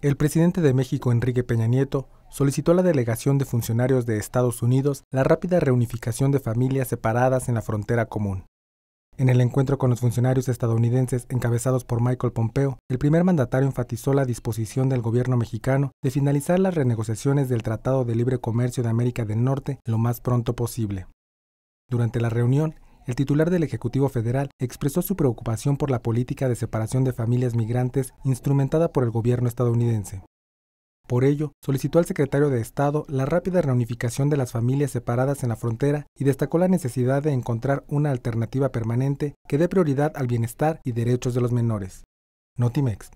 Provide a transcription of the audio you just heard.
El presidente de México, Enrique Peña Nieto, solicitó a la delegación de funcionarios de Estados Unidos la rápida reunificación de familias separadas en la frontera común. En el encuentro con los funcionarios estadounidenses encabezados por Michael Pompeo, el primer mandatario enfatizó la disposición del gobierno mexicano de finalizar las renegociaciones del Tratado de Libre Comercio de América del Norte lo más pronto posible. Durante la reunión, el titular del Ejecutivo Federal expresó su preocupación por la política de separación de familias migrantes instrumentada por el gobierno estadounidense. Por ello, solicitó al secretario de Estado la rápida reunificación de las familias separadas en la frontera y destacó la necesidad de encontrar una alternativa permanente que dé prioridad al bienestar y derechos de los menores. Notimex.